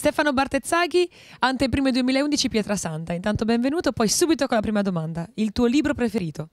Stefano Bartezzachi, anteprime 2011 Pietrasanta. Intanto benvenuto, poi subito con la prima domanda. Il tuo libro preferito?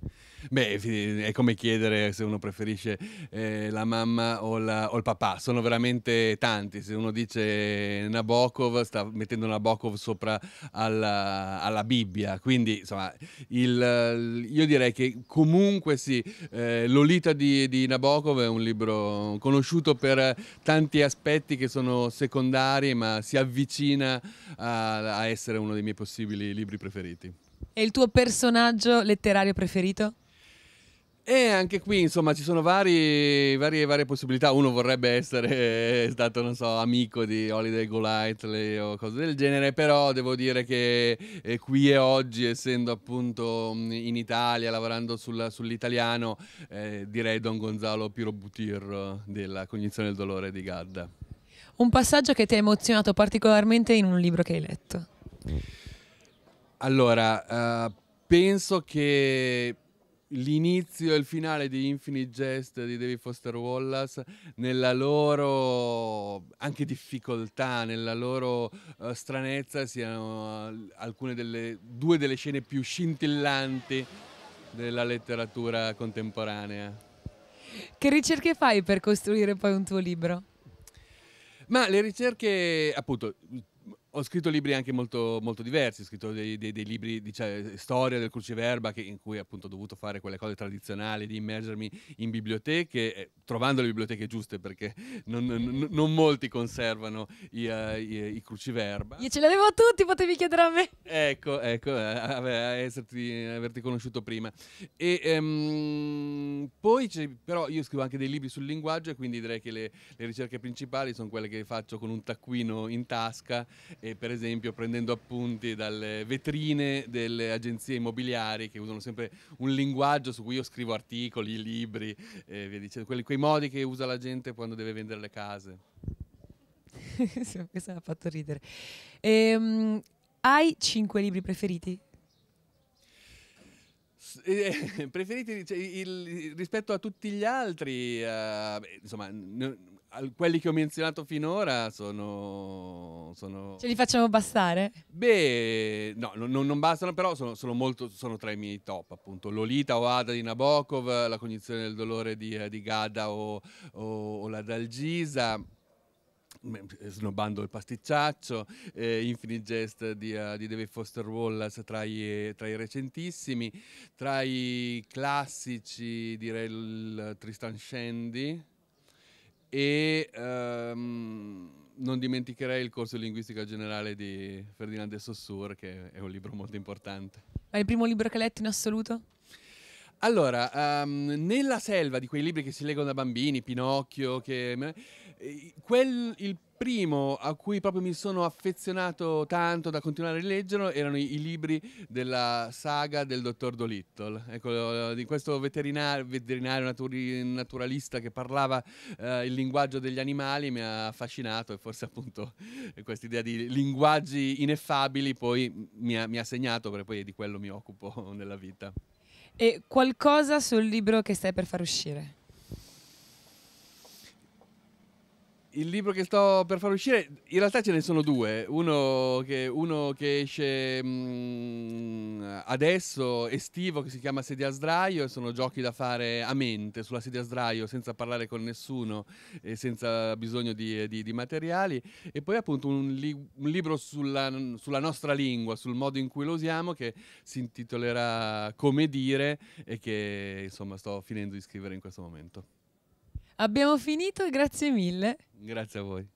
Beh, è come chiedere se uno preferisce eh, la mamma o, la, o, il papà, sono veramente tanti. Se uno dice Nabokov, sta mettendo Nabokov sopra alla, alla Bibbia. Quindi, insomma, il, io direi che comunque sì, eh, Lolita di, di Nabokov è un libro conosciuto per tanti aspetti che sono secondari, ma si avvicina a, a essere uno dei miei possibili libri preferiti. E il tuo personaggio letterario preferito? E anche qui, insomma, ci sono vari, varie, varie, possibilità. Uno vorrebbe essere eh, stato, non so, amico di Holiday Golightly o cose del genere, però devo dire che eh, qui e oggi, essendo appunto mm, in Italia, lavorando sulla, sull'italiano, eh, direi Don Gonzalo Piro della Cognizione del dolore di Gadda. Un passaggio che ti ha emozionato particolarmente in un libro che hai letto? Mm. Allora, uh, penso che l'inizio e il finale di Infinite Jest di David Foster Wallace nella loro anche difficoltà, nella loro uh, stranezza siano uh, alcune delle due delle scene più scintillanti della letteratura contemporanea. Che ricerche fai per costruire poi un tuo libro? Ma le ricerche, appunto, ho scritto libri anche molto, molto diversi, ho scritto dei, dei, dei libri di cioè, storia del cruciverba che, in cui appunto ho dovuto fare quelle cose tradizionali di immergermi in biblioteche, eh, trovando le biblioteche giuste perché non, non, non molti conservano i, uh, i, i, cruciverba. Io ce li avevo tutti, potevi chiedere a me. Ecco, ecco, eh, esserti, averti conosciuto prima. E, ehm, poi però io scrivo anche dei libri sul linguaggio e quindi direi che le, le ricerche principali sono quelle che faccio con un taccuino in tasca e per esempio prendendo appunti dalle vetrine delle agenzie immobiliari che usano sempre un linguaggio su cui io scrivo articoli, libri e via dicendo, quelli, quei modi che usa la gente quando deve vendere le case. Questo mi ha fatto ridere. Ehm, hai cinque libri preferiti? Eh, preferiti cioè, il, rispetto a tutti gli altri, uh, beh, insomma, ne, quelli che ho menzionato finora sono, sono... Ce li facciamo bastare? Beh, no, non, non bastano, però sono, sono, molto, sono tra i miei top, appunto. Lolita o Ada di Nabokov, La cognizione del dolore di, eh, di Gada o, o, o La Dalgisa snobbando il pasticciaccio, eh, Infinite Jest di, uh, di, David Foster Wallace tra i, tra i, recentissimi, tra i classici direi il Tristan Shandy e um, non dimenticherei il corso di linguistica generale di Ferdinand de Saussure, che è un libro molto importante. È il primo libro che hai letto in assoluto? Allora, um, nella selva di quei libri che si leggono da bambini, Pinocchio, che eh, quel, il primo a cui proprio mi sono affezionato tanto da continuare a leggerlo erano i, i libri della saga del dottor Dolittle, ecco, di questo veterinario, veterinario naturi, naturalista che parlava eh, il linguaggio degli animali, mi ha affascinato e forse appunto questa idea di linguaggi ineffabili poi mi ha, mi ha segnato perché poi di quello mi occupo nella vita. E qualcosa sul libro che stai per far uscire? il libro che sto per far uscire, in realtà ce ne sono due. Uno che, uno che esce mh, mm, adesso, estivo, che si chiama Sedia a sdraio, e sono giochi da fare a mente sulla sedia a sdraio, senza parlare con nessuno e senza bisogno di, di, di materiali. E poi appunto un, li, un libro sulla, sulla, nostra lingua, sul modo in cui lo usiamo, che si intitolerà Come dire e che insomma sto finendo di scrivere in questo momento. Abbiamo finito, grazie mille. Grazie a voi.